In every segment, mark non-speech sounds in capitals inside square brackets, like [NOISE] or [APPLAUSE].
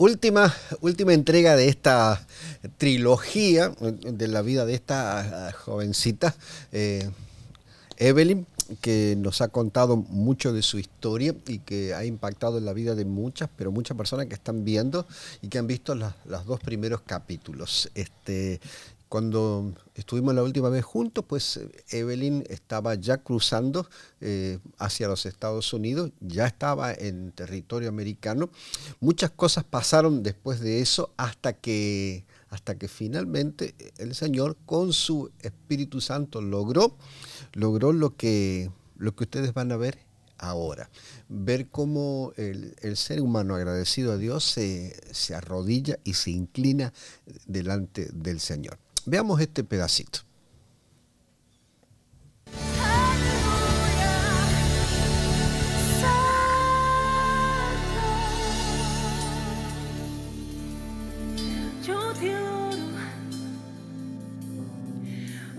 Última, última, entrega de esta trilogía de la vida de esta ah, ah, jovencita, eh, Evelyn que nos ha contado mucho de su historia y que ha impactado en la vida de muchas, pero muchas personas que están viendo y que han visto los dos primeros capítulos. Este, cuando estuvimos la última vez juntos, pues Evelyn estaba ya cruzando eh, hacia los Estados Unidos, ya estaba en territorio americano. Muchas cosas pasaron después de eso hasta que, hasta que finalmente el Señor con su Espíritu Santo logró logró lo que, lo que ustedes van a ver ahora. Ver cómo el, ser humano agradecido a Dios se, se arrodilla y se inclina delante del Señor. Veamos este pedacito.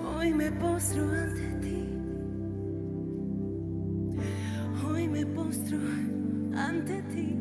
Hoy me postro postro ante ti.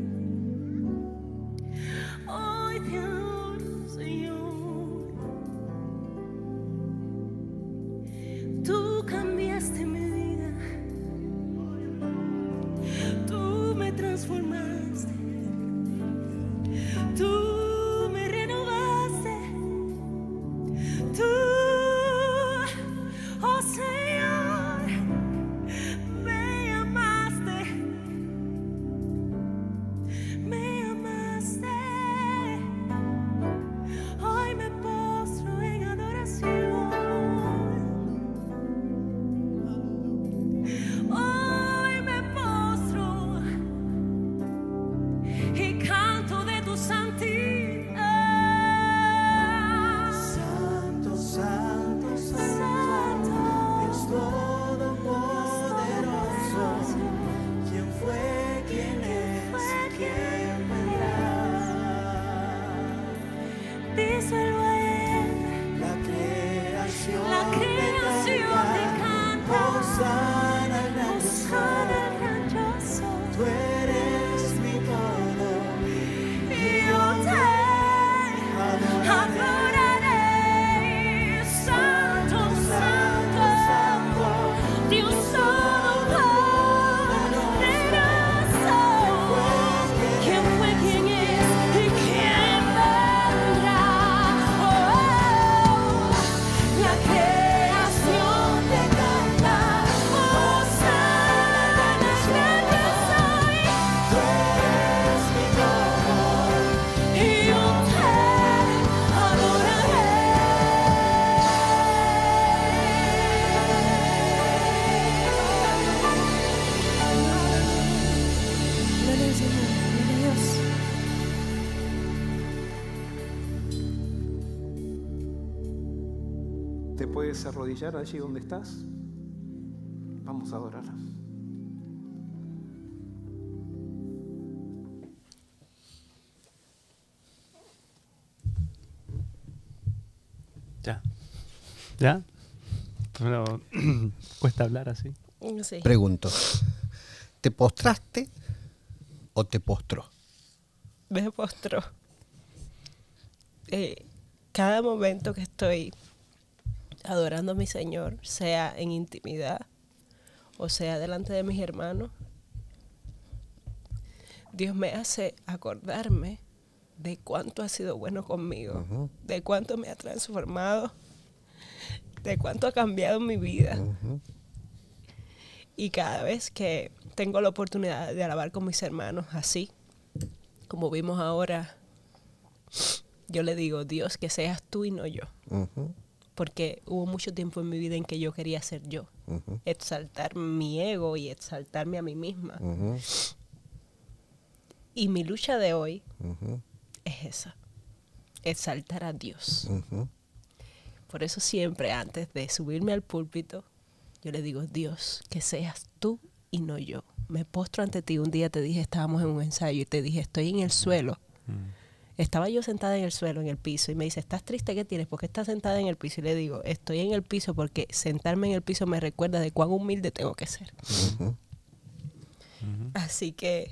puedes arrodillar allí donde estás? Vamos a adorar. Ya. ¿Ya? [CLEARS THROAT] cuesta hablar así. Pregunto. ¿Te postraste o te postró? Me postró. Eh, cada momento que estoy adorando a mi Señor, sea en intimidad o sea delante de mis hermanos, Dios me hace acordarme de cuánto ha sido bueno conmigo, de cuánto me ha transformado, de cuánto ha cambiado mi vida. Y cada vez que tengo la oportunidad de alabar con mis hermanos así, como vimos ahora, yo le digo, Dios, que seas tú y no yo porque hubo mucho tiempo en mi vida en que yo quería ser yo, exaltar mi ego y exaltarme a mí misma. Y mi lucha de hoy es esa, exaltar a Dios. Por eso siempre antes de subirme al púlpito, yo le digo, Dios, que seas tú y no yo. Me postro ante ti. Un día te dije, estábamos en un ensayo y te dije, estoy en el suelo. Mm. Estaba yo sentada en el suelo, en el piso, y me dice, ¿estás triste? ¿Qué tienes? ¿Por qué estás sentada en el piso? Y le digo, estoy en el piso porque sentarme en el piso me recuerda de cuán humilde tengo que ser. Así que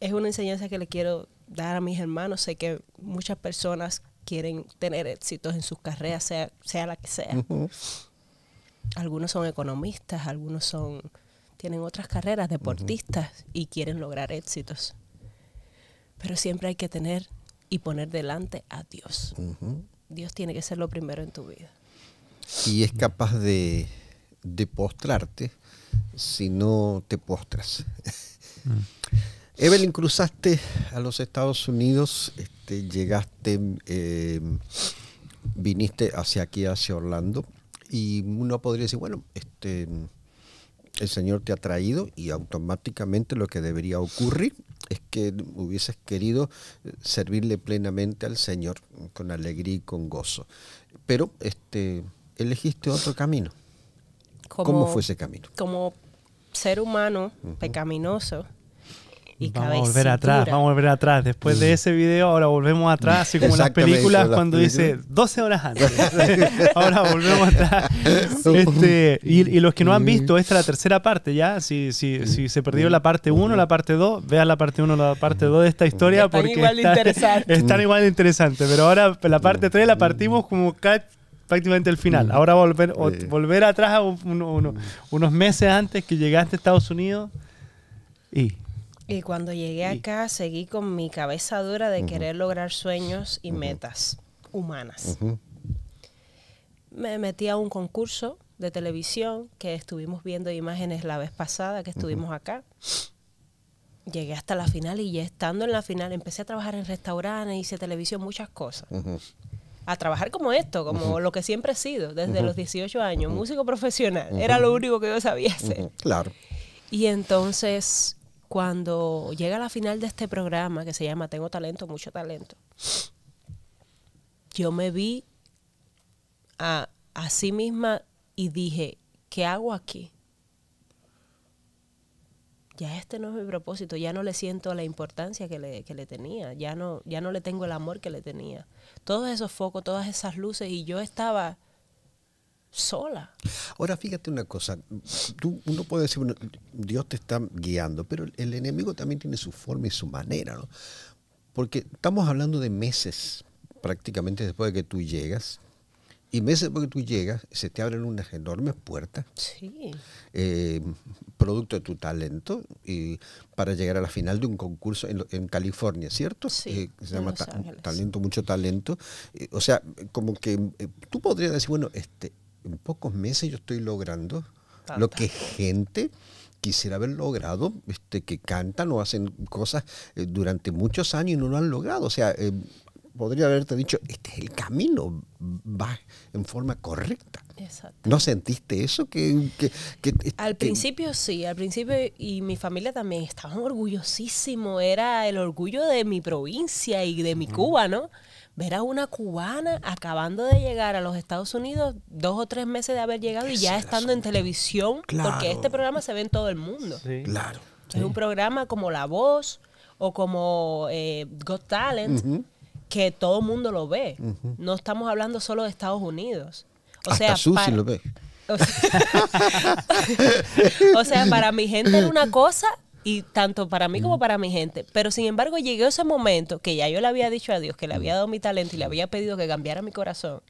es una enseñanza que le quiero dar a mis hermanos. Sé que muchas personas quieren tener éxitos en sus carreras, sea, la que sea. Algunos son economistas, algunos son tienen otras carreras, deportistas, y quieren lograr éxitos. Pero siempre hay que tener y poner delante a Dios. Dios tiene que ser lo primero en tu vida. Y es capaz de, postrarte si no te postras. Mm. Evelyn, cruzaste a los Estados Unidos, este, llegaste, eh, viniste hacia aquí, hacia Orlando, y uno podría decir, bueno, este, el Señor te ha traído y automáticamente lo que debería ocurrir es que hubieses querido eh, servirle plenamente al Señor con alegría y con gozo. Pero este, elegiste otro camino. Como, ¿Cómo fue ese camino? Como ser humano pecaminoso, vamos a volver atrás, vamos a volver atrás. Después de mm. ese video, ahora volvemos atrás, así como las películas cuando dice 12 horas antes. [LAUGHS] [LAUGHS] ahora volvemos atrás. [LAUGHS] Uh. Este, y, los que no han mm. visto, esta es la tercera parte ya. Si, si, mm. si se perdió la parte 1, la parte 2, vean la parte 1, la parte 2 de esta historia están igual está, están igual de interesantes. Pero ahora la parte 3 la partimos como prácticamente el final. Ahora volver, volver atrás a unos meses antes que llegaste a Estados Unidos y... Y cuando llegué acá seguí con mi cabeza dura de querer lograr sueños y metas humanas. Me metí a un concurso de televisión que estuvimos viendo imágenes la vez pasada que estuvimos acá. Llegué hasta la final y ya estando en la final empecé a trabajar en restaurantes, hice televisión, muchas cosas. A trabajar como esto, como lo que siempre he sido, desde los 18 años, músico profesional. Era lo único que yo sabía hacer. Claro. Y entonces cuando llega la final de este programa que se llama Tengo talento, mucho talento, yo me vi a, sí misma y dije, ¿qué hago aquí? Ya este no es mi propósito, ya no le siento la importancia que le, tenía, ya no, ya no le tengo el amor que le tenía. Todos esos focos, todas esas luces y yo estaba sola. Ahora fíjate una cosa, tú, uno puede decir, bueno, Dios te está guiando, pero el, enemigo también tiene su forma y su manera, ¿no? Porque estamos hablando de meses prácticamente después de que tú llegas, y meses después de que tú llegas, se te abren unas enormes puertas, sí. Eh, producto de tu talento, y para llegar a la final de un concurso en, California, ¿cierto? Sí, eh, se llama Talento, mucho talento. Eh, o sea, como que tú podrías decir, bueno, este, en pocos meses yo estoy logrando lo que gente quisiera haber logrado, este, que cantan o hacen cosas eh, durante muchos años y no lo han logrado. O sea, eh, podría haberte dicho, este es el camino, va en forma correcta. Exacto. ¿No sentiste eso? Que, al principio sí, al principio y mi familia también estaba orgullosísimo, era el orgullo de mi provincia y de mi Cuba, ¿no? ver a una cubana acabando de llegar a los Estados Unidos, dos o tres meses de haber llegado y ya estando en televisión, porque este programa se ve en todo el mundo. Claro. Es un programa como La Voz o como eh, Got Talent, que todo el mundo lo ve. No estamos hablando solo de Estados Unidos. O sea, para, lo [LAUGHS] [LAUGHS] O sea, para mi gente es una cosa y tanto para mí como mm. para mi gente. Pero sin embargo llegó ese momento que ya yo le había dicho a Dios que le había mm. dado mi talento y le había pedido que cambiara mi corazón,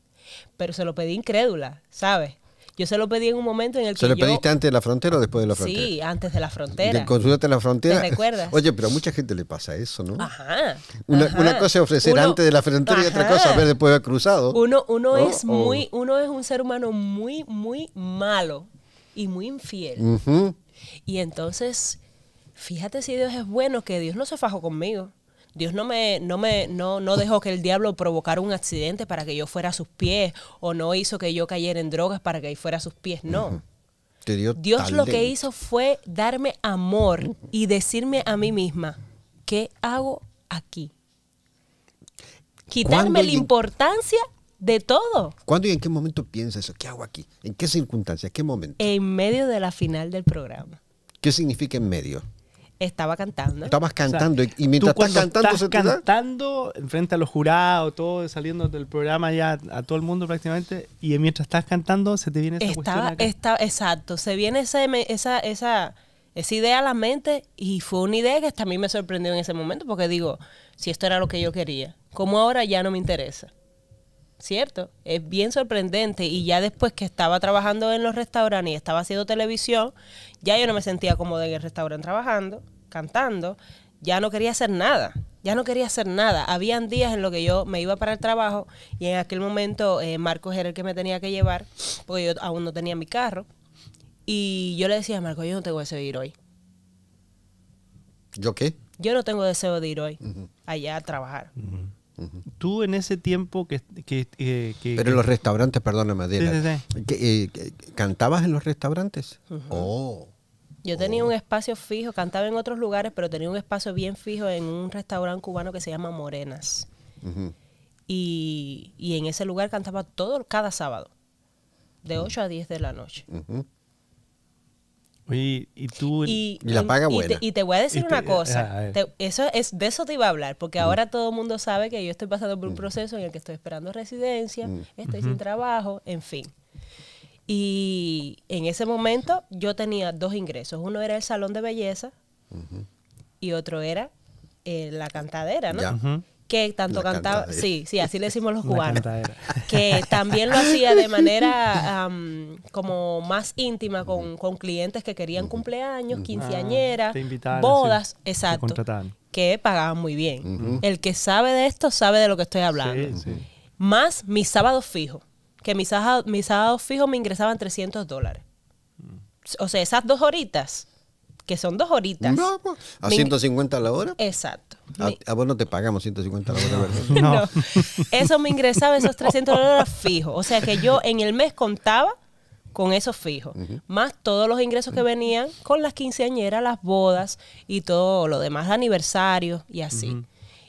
pero se lo pedí incrédula, ¿sabes? Yo se lo pedí en un momento en el que. ¿Se lo pediste antes de la frontera o después de la frontera? Sí, antes de la frontera. Del consultaste la frontera. ¿Te recuerdas? Oye, pero a mucha gente le pasa eso, ¿no? Ajá. Una, cosa es ofrecer antes de la frontera y otra cosa ver después de cruzado. Uno, uno es muy, uno es un ser humano muy, muy malo y muy infiel. Y entonces fíjate si Dios es bueno, que Dios no se fajó conmigo. Dios no me, no me, no, no dejó que el diablo provocara un accidente para que yo fuera a sus pies, o no hizo que yo cayera en drogas para que fuera a sus pies, no. Dios lo que hizo fue darme amor y decirme a mí misma, ¿qué hago aquí? Quitarme la importancia de todo. ¿Cuándo y en qué momento piensa eso? ¿Qué hago aquí? ¿En qué circunstancia? ¿Qué momento? En medio de la final del programa. ¿Qué significa en medio? Estaba cantando. Estabas cantando. y mientras estás cantando, cantando enfrente frente a los jurados, todo saliendo del programa ya a todo el mundo prácticamente. Y mientras estás cantando, se te viene esa exacto. Se viene esa, esa, esa, esa idea a la mente. Y fue una idea que hasta a mí me sorprendió en ese momento. Porque digo, si esto era lo que yo quería, como ahora ya no me interesa. Cierto, es bien sorprendente y ya después que estaba trabajando en los restaurantes y estaba haciendo televisión, ya yo no me sentía cómoda en el restaurante trabajando, cantando, ya no quería hacer nada, ya no quería hacer nada. Habían días en los que yo me iba para el trabajo y en aquel momento eh, Marcos era el que me tenía que llevar, porque yo aún no tenía mi carro, y yo le decía a Marcos, yo no tengo deseo de ir hoy. ¿Yo qué? Yo no tengo deseo de ir hoy allá a trabajar. Tú en ese tiempo que... que, que Pero en los restaurantes, perdóname, Adela. Eh, ¿Cantabas en los restaurantes? Oh. Yo tenía un oh. espacio fijo, cantaba en otros lugares, pero tenía un espacio bien fijo en un restaurante cubano que se llama Morenas. y, y, en ese lugar cantaba todo, cada sábado, de 8 a 10 de la noche y tú. Y, la paga buena. Y te, voy a decir una cosa. Ah, eso es, de eso te iba a hablar, porque ahora todo el mundo sabe que yo estoy pasando por un proceso en el que estoy esperando residencia, estoy sin trabajo, en fin. Y en ese momento yo tenía dos ingresos. Uno era el salón de belleza y otro era eh, la cantadera, ¿no? que tanto cantaba, sí, sí, así le decimos los cubanos, que también lo hacía de [LAUGHS] manera como más íntima con, clientes que querían cumpleaños, quinceañeras, ah, bodas, exacto, que pagaban muy bien. El que sabe de esto sabe de lo que estoy hablando. Más mis sábados fijos, que mis mis sábados fijos me ingresaban 300 dólares. Mm. O sea, esas dos horitas que son dos horitas. a 150 la hora. Exacto. A, vos no te pagamos 150 la hora, [LAUGHS] No. Eso me ingresaba esos 300 dólares fijos. O sea que yo en el mes contaba con esos fijos, más todos los ingresos que venían con las quinceañeras, las bodas y todo lo demás, aniversarios y así.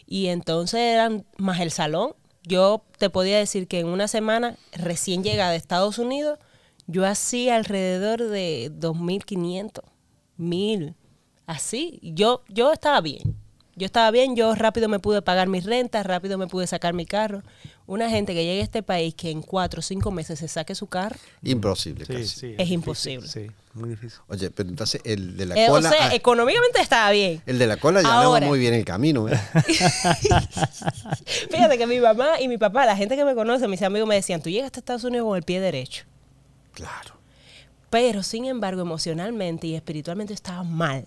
Y entonces eran más el salón. Yo te podía decir que en una semana recién llegada de Estados Unidos, yo hacía alrededor de 2.500 mil. Así, yo, yo estaba bien. Yo estaba bien, yo rápido me pude pagar mis rentas, rápido me pude sacar mi carro. Una gente que llegue a este país que en cuatro o cinco meses se saque su carro. Imposible, es, imposible. sí, muy difícil. Oye, pero entonces el de la eh, cola. O ah, económicamente estaba bien. El de la cola ya muy bien el camino. ¿eh? [LAUGHS] [LAUGHS] Fíjate que mi mamá y mi papá, la gente que me conoce, mis amigos me decían: tú llegaste a Estados Unidos con el pie derecho. Claro. Pero, sin embargo, emocionalmente y espiritualmente estaba mal.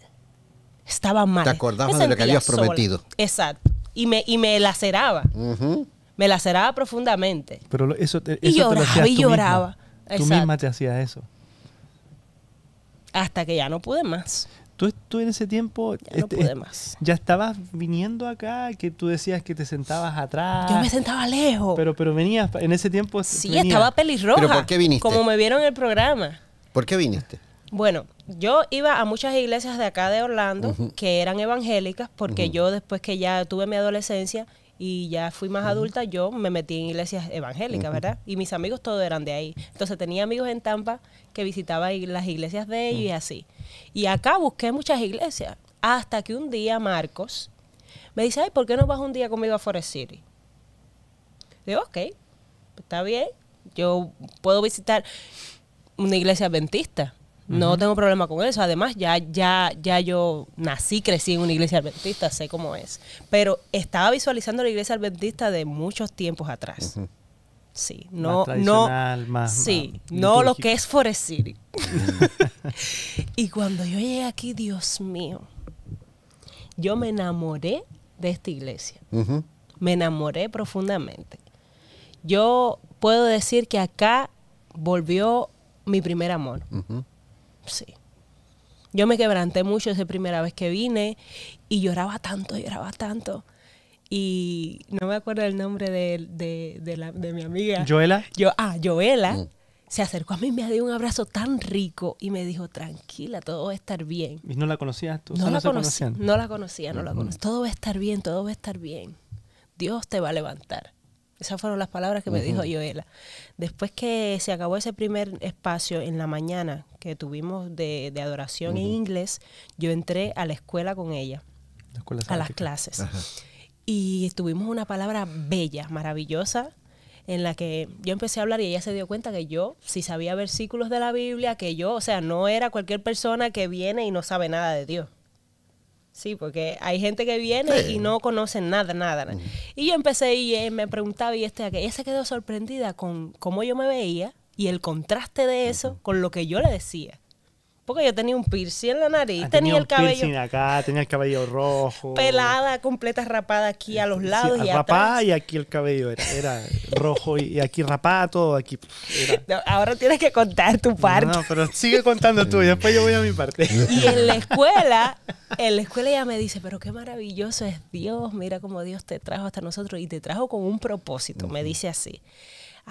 Estaba mal. Te acordabas de lo que habías prometido. Exacto. Y me, y me laceraba. Me laceraba profundamente. Pero eso y lloraba y lloraba. Tú misma te hacías eso. Hasta que ya no pude más. Tú, en ese tiempo ya, no este, pude este, más. ya estabas viniendo acá, que tú decías que te sentabas atrás. Yo me sentaba lejos. Pero, pero venías, en ese tiempo. Sí, estaba pelirroja. ¿Pero por qué viniste? Como me vieron el programa. ¿Por qué viniste? Bueno, yo iba a muchas iglesias de acá de Orlando que eran evangélicas, porque yo después que ya tuve mi adolescencia y ya fui más adulta, yo me metí en iglesias evangélicas, ¿verdad? Y mis amigos todos eran de ahí. Entonces tenía amigos en Tampa que visitaba las iglesias de ellos y así. Y acá busqué muchas iglesias, hasta que un día Marcos me dice, ay, ¿por qué no vas un día conmigo a Forest City? Digo, ok, está bien, yo puedo visitar una iglesia adventista. No tengo problema con eso. Además, ya, ya, ya yo nací, crecí en una iglesia adventista, sé cómo es. Pero estaba visualizando la iglesia adventista de muchos tiempos atrás. Sí, no, no, sí, no lo que es Forest City. [LAUGHS] [LAUGHS] y cuando yo llegué aquí, Dios mío, yo me enamoré de esta iglesia. Me enamoré profundamente. Yo puedo decir que acá volvió mi primer amor. Sí. Yo me quebranté mucho esa primera vez que vine y lloraba tanto, lloraba tanto. Y no me acuerdo el nombre de, de, de, mi amiga. ¿Joela? Yo, ah, Joela. Mm. Se acercó a mí, y me dio un abrazo tan rico y me dijo, tranquila, todo va a estar bien. ¿Y no la conocías tú? No, la, conocía. no la conocía, no la conocía. Todo va a estar bien, todo va a estar bien. Dios te va a levantar. Esas fueron las palabras que me dijo Yoela. Después que se acabó ese primer espacio en la mañana que tuvimos de, adoración en inglés, yo entré a la escuela con ella, a las clases. Y tuvimos una palabra bella, maravillosa, en la que yo empecé a hablar y ella se dio cuenta que yo sí si sabía versículos de la Biblia, que yo, o sea, no era cualquier persona que viene y no sabe nada de Dios. Sí, porque hay gente que viene y no conoce nada, nada. Mm. Y yo empecé y eh, me preguntaba y este, ella se quedó sorprendida con cómo yo me veía y el contraste de eso con lo que yo le decía. Porque yo tenía un piercing en la nariz, ah, tenía, el cabello. acá, tenía el cabello rojo. Pelada, completa rapada aquí a los lados y rapada y aquí el cabello era, rojo y, aquí rapado, todo aquí. ahora tienes que contar tu parte. No, pero sigue contando tú y después yo voy a mi parte. Y en la escuela, en la escuela ella me dice, pero qué maravilloso es Dios, mira cómo Dios te trajo hasta nosotros y te trajo con un propósito, me dice así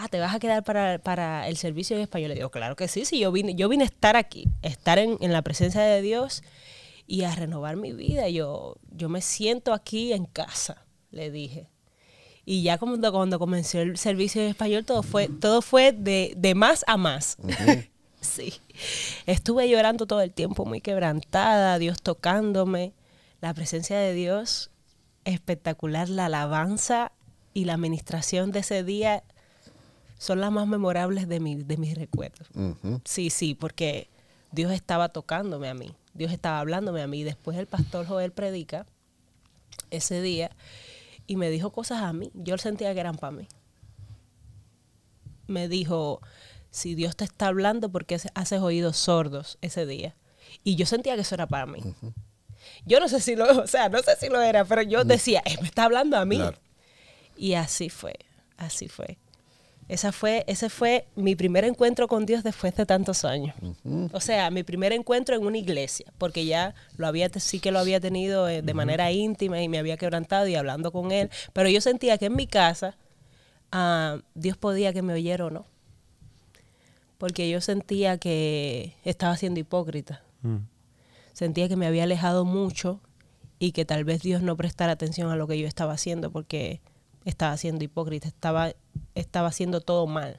ah, ¿te vas a quedar para, para el servicio en español? Le digo, claro que sí, sí, yo vine, yo vine a estar aquí, estar en, la presencia de Dios y a renovar mi vida. Yo, yo me siento aquí en casa, le dije. Y ya cuando, cuando comenzó el servicio en español, todo fue, todo fue de, más a más. [LAUGHS] sí. Estuve llorando todo el tiempo, muy quebrantada, Dios tocándome, la presencia de Dios, espectacular, la alabanza y la administración de ese día son las más memorables de, mi, de mis recuerdos. Sí, sí, porque Dios estaba tocándome a mí, Dios estaba hablándome a mí. Después el pastor Joel predica ese día y me dijo cosas a mí. Yo sentía que eran para mí. Me dijo, si Dios te está hablando, ¿por qué haces oídos sordos ese día? Y yo sentía que eso era para mí. Yo no sé si lo, o sea, no sé si lo era, pero yo mm. decía, él me está hablando a mí. Y así fue, así fue. Esa fue, ese fue mi primer encuentro con Dios después de tantos años. O sea, mi primer encuentro en una iglesia, porque ya lo había, sí que lo había tenido eh, de manera íntima y me había quebrantado y hablando con Él, pero yo sentía que en mi casa ah, Dios podía que me oyera o no, porque yo sentía que estaba siendo hipócrita. Mm. Sentía que me había alejado mucho y que tal vez Dios no prestara atención a lo que yo estaba haciendo, porque estaba siendo hipócrita, estaba, estaba haciendo todo mal.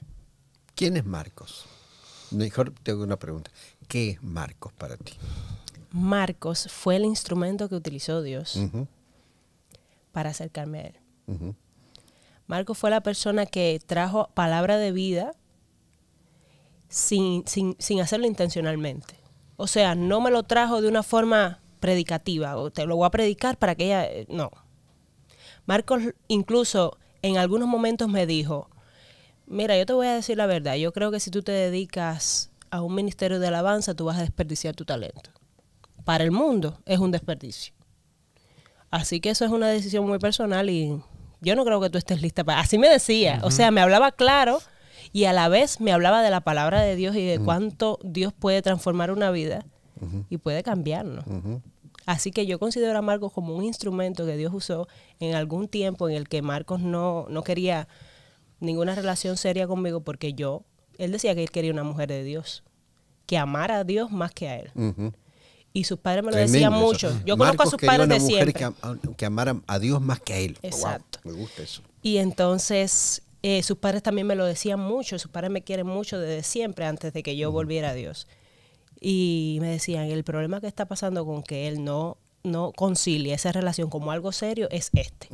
¿Quién es Marcos? Mejor tengo una pregunta. ¿Qué es Marcos para ti? Marcos fue el instrumento que utilizó Dios para acercarme a Él. Marcos fue la persona que trajo palabra de vida sin, sin, hacerlo intencionalmente. O sea, no me lo trajo de una forma predicativa, o te lo voy a predicar para que ella... Eh, no, Marcos incluso en algunos momentos me dijo, mira, yo te voy a decir la verdad, yo creo que si tú te dedicas a un ministerio de alabanza, tú vas a desperdiciar tu talento. Para el mundo es un desperdicio. Así que eso es una decisión muy personal y yo no creo que tú estés lista para... Así me decía, o sea, me hablaba claro y a la vez me hablaba de la palabra de Dios y de cuánto Dios puede transformar una vida y puede cambiarnos. Así que yo considero a Marcos como un instrumento que Dios usó en algún tiempo en el que Marcos no, no quería ninguna relación seria conmigo porque yo, él decía que él quería una mujer de Dios, que amara a Dios más que a él. Y sus padres me lo decían mucho. Yo conozco a sus padres de siempre. Que, que amara a Dios más que a él. Exacto. me gusta eso. Y entonces eh, sus padres también me lo decían mucho, sus padres me quieren mucho desde siempre antes de que yo volviera a Dios y me decían, el problema que está pasando con que él no, no concilie esa relación como algo serio es este.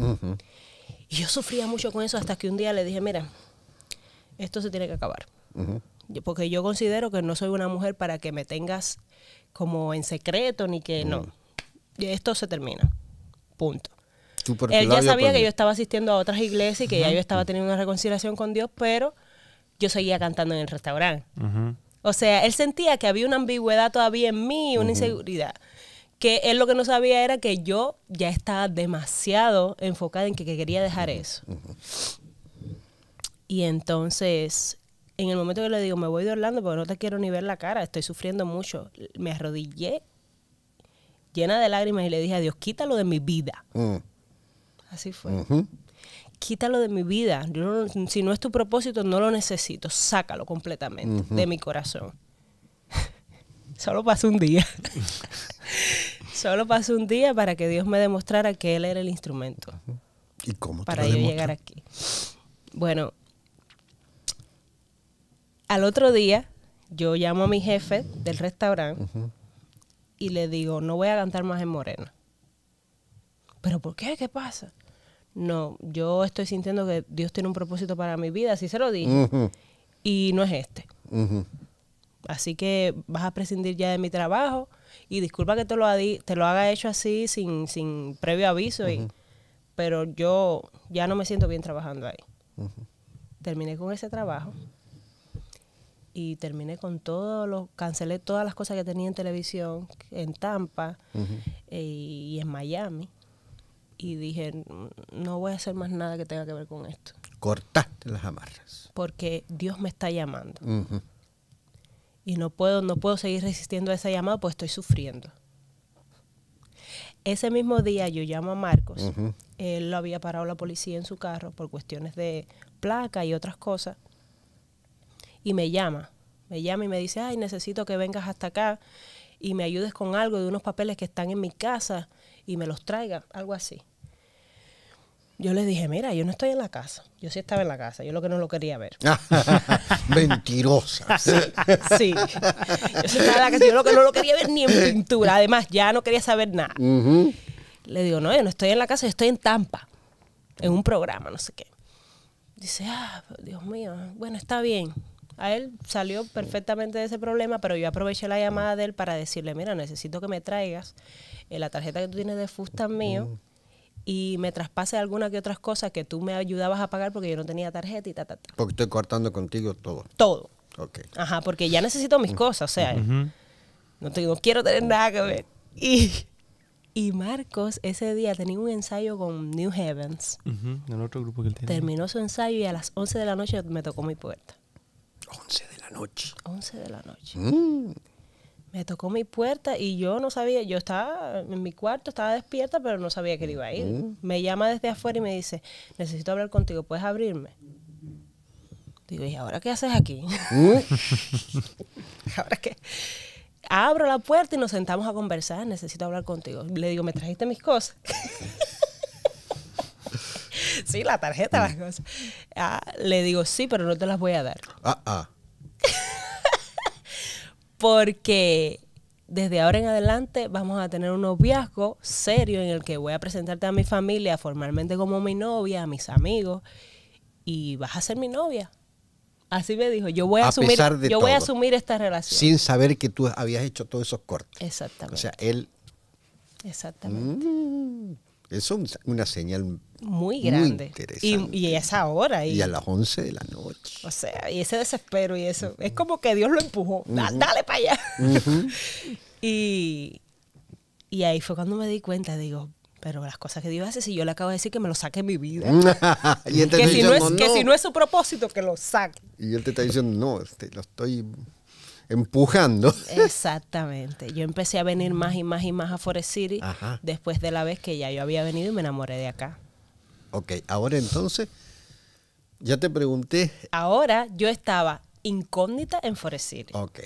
Y yo sufría mucho con eso hasta que un día le dije, mira, esto se tiene que acabar. porque yo considero que no soy una mujer para que me tengas como en secreto ni que no. esto se termina. Punto. Él ya sabía que pues, yo estaba asistiendo a otras iglesias y que ya yo estaba teniendo una reconciliación con Dios, pero yo seguía cantando en el restaurante. O sea, él sentía que había una ambigüedad todavía en mí, una inseguridad. Que él lo que no sabía era que yo ya estaba demasiado enfocada en que, quería dejar eso. Y entonces, en el momento que le digo, me voy de Orlando porque no te quiero ni ver la cara, estoy sufriendo mucho, me arrodillé llena de lágrimas y le dije a Dios, quítalo de mi vida. Mm. Así fue quítalo de mi vida. si no es tu propósito, no lo necesito. Sácalo completamente de mi corazón. [LAUGHS] Solo pasó un día. [LAUGHS] Solo pasó un día para que Dios me demostrara que Él era el instrumento. ¿Y cómo Para yo llegar aquí. Bueno, al otro día yo llamo a mi jefe del restaurante y le digo, no voy a cantar más en Morena. ¿Pero por qué? ¿Qué pasa? no, yo estoy sintiendo que Dios tiene un propósito para mi vida, así se lo dije, y no es este. Así que vas a prescindir ya de mi trabajo y disculpa que te lo, te lo haga hecho así sin, sin previo aviso, y, pero yo ya no me siento bien trabajando ahí. Terminé con ese trabajo y terminé con todo, lo, cancelé todas las cosas que tenía en televisión en Tampa eh, y en Miami y dije, no voy a hacer más nada que tenga que ver con esto. Cortaste las amarras. Porque Dios me está llamando. Y no puedo, no puedo seguir resistiendo a esa llamada, porque estoy sufriendo. Ese mismo día yo llamo a Marcos. Él lo había parado la policía en su carro por cuestiones de placa y otras cosas. Y me llama. Me llama y me dice, ay, necesito que vengas hasta acá y me ayudes con algo de unos papeles que están en mi casa y me los traiga, algo así yo le dije, mira, yo no estoy en la casa. Yo sí estaba en la casa. Yo lo que no lo quería ver. [LAUGHS] Mentirosa. Sí, Yo estaba en la casa. Yo lo que no lo quería ver ni en pintura. Además, ya no quería saber nada. Le digo, no, yo no estoy en la casa, yo estoy en Tampa. En un programa, no sé qué. Dice, ah, Dios mío. Bueno, está bien. A él salió perfectamente de ese problema, pero yo aproveché la llamada de él para decirle, mira, necesito que me traigas eh, la tarjeta que tú tienes de fusta mío y me traspase alguna que otras cosas que tú me ayudabas a pagar porque yo no tenía tarjeta y ta, ta, ta. Porque estoy cortando contigo todo. Todo. Ok. Ajá, porque ya necesito mis mm. cosas, o sea, no, te, quiero tener nada que ver. Y, y, Marcos ese día tenía un ensayo con New Heavens. otro grupo que él tiene. Terminó su ensayo y a las 11 de la noche me tocó mi puerta. 11 de la noche. 11 de la noche. Mm me tocó mi puerta y yo no sabía, yo estaba en mi cuarto, estaba despierta, pero no sabía que iba a ir. Me llama desde afuera y me dice, necesito hablar contigo, ¿puedes abrirme? Digo, ¿y ahora qué haces aquí? [LAUGHS] ¿Ahora qué? Abro la puerta y nos sentamos a conversar, necesito hablar contigo. Le digo, ¿me trajiste mis cosas? [LAUGHS] sí, la tarjeta, las cosas. Ah, le digo, sí, pero no te las voy a dar. Ah, ah porque desde ahora en adelante vamos a tener un noviazgo serio en el que voy a presentarte a mi familia formalmente como mi novia, a mis amigos, y vas a ser mi novia. Así me dijo, yo voy a, asumir, yo voy a asumir esta relación. Sin saber que tú habías hecho todos esos cortes. Exactamente. O sea, él. Exactamente. Mm, eso es una señal muy grande. y, y, es ahora. Y, a las 11 de la noche. O sea, y ese desespero y eso. Es como que Dios lo empujó. Dale para allá. [LAUGHS] y, y ahí fue cuando me di cuenta, digo, pero las cosas que Dios hace, si yo le acabo de decir que me lo saque mi vida. [LAUGHS] y que, si no es, que si no es su propósito, que lo saque. Y él te está diciendo, no, este, lo estoy empujando. Exactamente. Yo empecé a venir más y más y más a Forest City después de la vez que ya yo había venido y me enamoré de acá. Ok, ahora entonces, ya te pregunté. Ahora yo estaba incógnita en Forest City. Ok.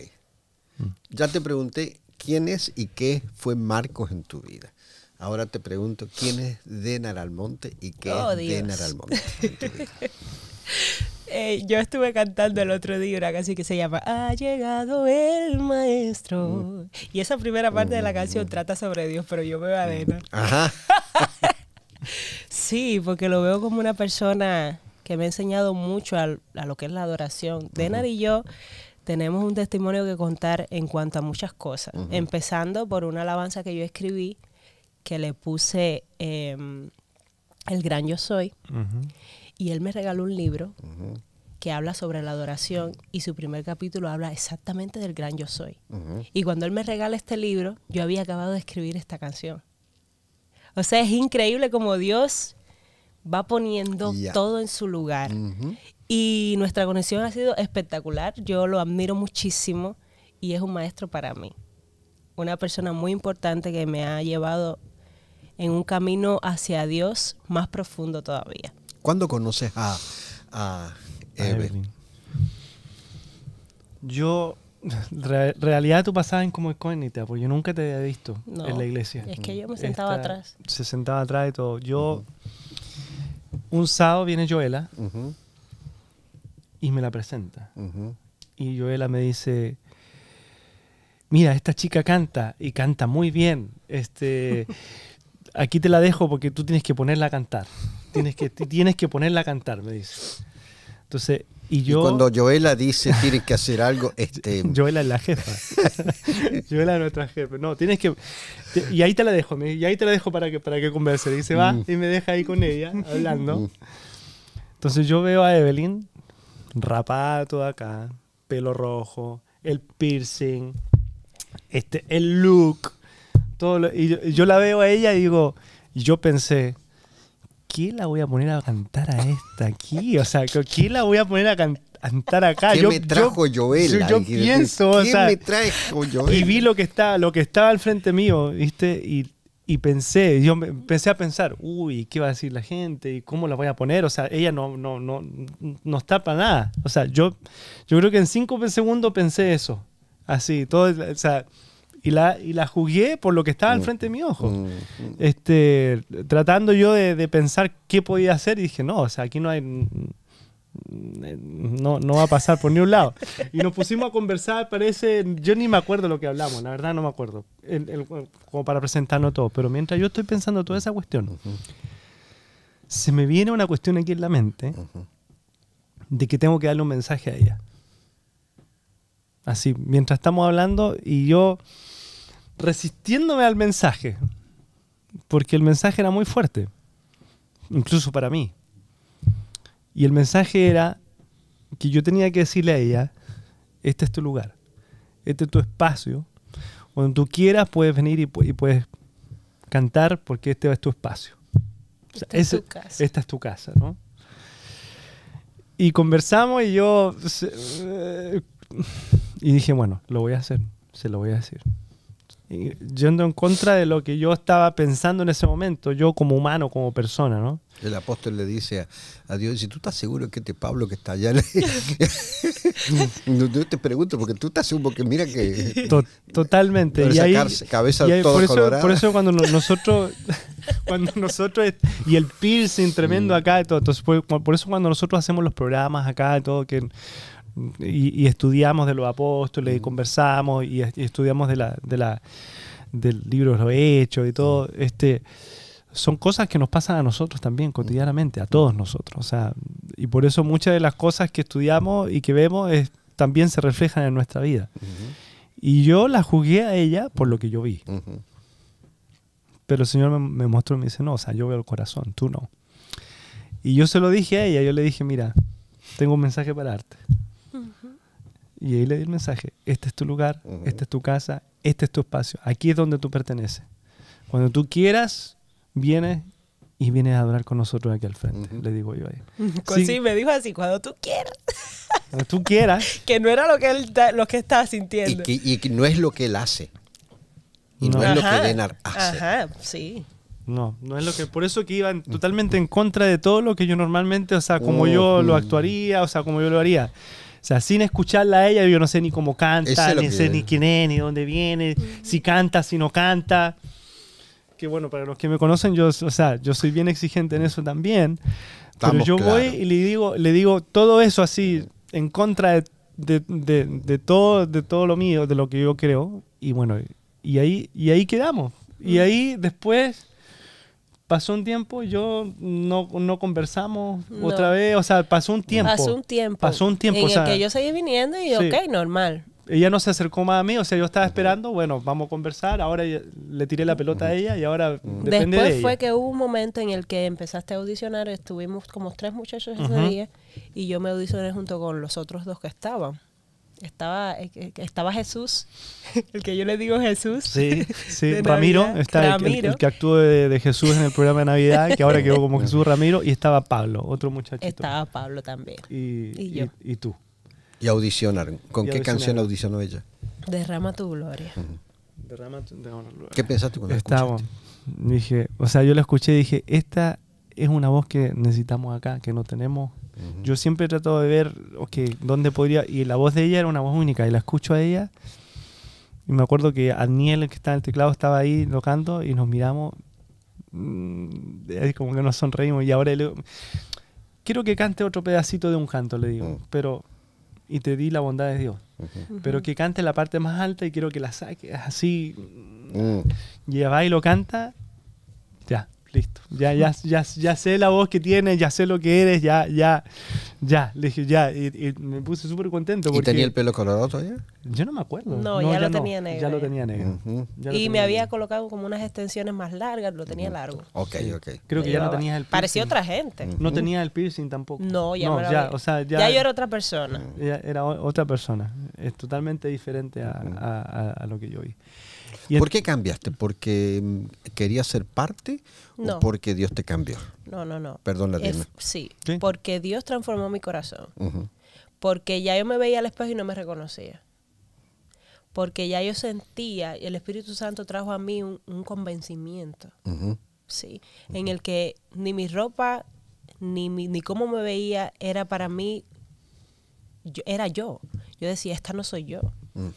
Ya te pregunté quién es y qué fue Marcos en tu vida. Ahora te pregunto quién es Denar Almonte y qué oh, es Denar Almonte [LAUGHS] eh, yo estuve cantando el otro día una canción que se llama Ha llegado el maestro. Mm. Y esa primera parte de la oh, canción trata sobre Dios, pero yo me voy a mm. Denar. Ajá. [LAUGHS] Sí, porque lo veo como una persona que me ha enseñado mucho a, lo que es la adoración. Uh y yo tenemos un testimonio que contar en cuanto a muchas cosas, empezando por una alabanza que yo escribí, que le puse em, El Gran Yo Soy, y él me regaló un libro que habla sobre la adoración y su primer capítulo habla exactamente del gran yo soy. Y cuando él me regala este libro, yo había acabado de escribir esta canción. O sea, es increíble como Dios va poniendo todo en su lugar. Y nuestra conexión ha sido espectacular. Yo lo admiro muchísimo y es un maestro para mí. Una persona muy importante que me ha llevado en un camino hacia Dios más profundo todavía. ¿Cuándo conoces a, a Evelyn? Yo realidad tú pasabas en como incógnita, porque yo nunca te había visto en la iglesia. Es que yo me sentaba atrás. Se sentaba atrás de todo. Yo, un sábado viene Joela y me la presenta. Y Joela me dice, mira, esta chica canta y canta muy bien. Este, [LAUGHS] aquí te la dejo porque tú tienes que ponerla a cantar. Tienes que, [LAUGHS] tienes que ponerla a cantar, me dice. Entonces, y, cuando Joela dice tienes que hacer algo, [LAUGHS] este... Joela es la jefa. [LAUGHS] Joela es nuestra jefa. No, tienes que... y ahí te la dejo, y ahí te la dejo para que, para que converse. Y se va mm. y me deja ahí con ella, hablando. Mm. Entonces yo veo a Evelyn rapada toda acá, pelo rojo, el piercing, este, el look, todo y yo, yo la veo a ella y digo, yo pensé, qué la voy a poner a cantar a esta aquí? O sea, ¿qué la voy a poner a cantar? acá. yo, me trajo yo, Joel? Yo, pienso, o sea, me trajo Y vi lo que estaba, lo que estaba al frente mío, ¿viste? Y, y pensé, yo me, empecé a pensar, uy, ¿qué va a decir la gente? ¿Y cómo la voy a poner? O sea, ella no, no, no, no está para nada. O sea, yo, yo creo que en cinco segundos pensé eso. Así, todo, o sea, y la, y por lo que estaba al frente de mi ojo. Este, tratando yo de, pensar qué podía hacer y dije, no, o sea, aquí no hay... No, no va a pasar por ni un lado. Y nos pusimos a conversar, parece, yo ni me acuerdo lo que hablamos, la verdad no me acuerdo, como para presentarnos todo, pero mientras yo estoy pensando toda esa cuestión, se me viene una cuestión aquí en la mente de que tengo que darle un mensaje a ella así, mientras estamos hablando y yo resistiéndome al mensaje, porque el mensaje era muy fuerte, incluso para mí. Y el mensaje era que yo tenía que decirle a ella, este es tu lugar, este es tu espacio, cuando tú quieras puedes venir y, puedes cantar porque este es tu espacio. Este esta, es, tu casa. ¿no? Y conversamos y yo... Eh, y dije, bueno, lo voy a hacer, se lo voy a decir yendo en contra de lo que yo estaba pensando en ese momento, yo como humano, como persona, ¿no? El apóstol le dice a, Dios, si tú estás seguro que este Pablo que está allá, [LAUGHS] no, te pregunto porque tú estás seguro que mira que... Totalmente. Y ahí, cabeza por, eso, cuando nosotros, [LAUGHS] cuando nosotros, y el piercing tremendo mm. acá, de todo, entonces, por, eso cuando nosotros hacemos los programas acá, de todo, que y, estudiamos de los apóstoles y mm. conversamos y, estudiamos de la, de la, del libro de los hechos y todo, mm. este, son cosas que nos pasan a nosotros también cotidianamente, a mm. todos nosotros. O sea, y por eso muchas de las cosas que estudiamos y que vemos también se reflejan en nuestra vida. Y yo la juzgué a ella por lo que yo vi. Pero el Señor me, mostró y me dice, no, o sea, yo veo el corazón, tú no. Y yo se lo dije a ella, yo le dije, mira, tengo un mensaje para darte. Y ahí le di el mensaje, este es tu lugar, esta es tu casa, este es tu espacio, aquí es donde tú perteneces. Cuando tú quieras, vienes y vienes a adorar con nosotros aquí al frente, le digo yo ahí. [LAUGHS] Pues sí. sí, me dijo así, cuando tú quieras. [LAUGHS] Cuando tú quieras. [LAUGHS] que no era lo que él lo que estaba sintiendo. Y que, no es lo que él hace. Y no, es lo que Lennart hace. Ajá, sí. No, no es lo que. Por eso que iban totalmente en contra de todo lo que yo normalmente, o sea, como yo lo actuaría, o sea, como yo lo haría. O sea, sin escucharla a ella, yo no sé ni cómo canta, ni sé ni quién es, ni dónde viene, si canta, si no canta. Que bueno, para los que me conocen, yo, o sea, yo soy bien exigente en eso también. pero yo voy y le digo, le digo todo eso así, en contra de, todo, de todo lo mío, de lo que yo creo. Y bueno, y ahí, y ahí quedamos. Y ahí después pasó un tiempo, yo no, no conversamos otra vez, o sea, pasó un tiempo. Pasó un tiempo. Pasó un tiempo. En el que yo seguí viniendo y, ok, normal. Ella no se acercó más a mí, o sea, yo estaba esperando, bueno, vamos a conversar, ahora le tiré la pelota a ella y ahora Después fue que hubo un momento en el que empezaste a audicionar, estuvimos como tres muchachos ese día y yo me audicioné junto con los otros dos que estaban. Estaba, eh, estaba Jesús, [LAUGHS] el que yo le digo Jesús. Sí, [LAUGHS] sí, Ramiro, está El, que actuó de, Jesús en el programa de Navidad, que ahora quedó como [LAUGHS] Jesús Ramiro, y estaba Pablo, otro muchacho Estaba Pablo también. Y, yo. Y, tú. Y audicionaron. ¿Con qué canción audicionó ella? Derrama tu gloria. Derrama tu, gloria. ¿Qué pensaste cuando Dije, o sea, yo la escuché y dije, esta es una voz que necesitamos acá, que no tenemos. Yo siempre trato de ver, que dónde podría. Y la voz de ella era una voz única, y la escucho a ella. Y me acuerdo que Daniel que está en el teclado, estaba ahí tocando y nos miramos. Es mm, como que nos sonreímos. Y ahora le quiero que cante otro pedacito de un canto, le digo. Mm. Pero, y te di la bondad de Dios. Pero que cante la parte más alta y quiero que la saques así. Mm. Y y lo canta listo. Ya, ya, ya, ya sé la voz que tienes, ya sé lo que eres, ya, ya, ya. Le dije, ya. Y, me puse súper contento. Porque... ¿Y tenía el pelo colorado todavía? Yo no me acuerdo. No, ya, lo tenía negro. Ya lo tenía negro. y me había colocado como unas extensiones más largas, lo tenía largo. Ok, ok. Creo que ya no tenías el piercing. Parecía otra gente. No tenía el piercing tampoco. No, ya ya, ya, yo era otra persona. era otra persona. Es totalmente diferente a, lo que yo vi. ¿Por qué cambiaste? ¿Porque mm, querías ser parte o porque Dios te cambió? No, no, no. Perdón la sí, porque Dios transformó mi corazón. Porque ya yo me veía al espejo y no me reconocía. Porque ya yo sentía, y el Espíritu Santo trajo a mí un, convencimiento. Sí, en el que ni mi ropa, ni, ni cómo me veía, era para mí, era yo. Yo decía, esta no soy yo. Mm.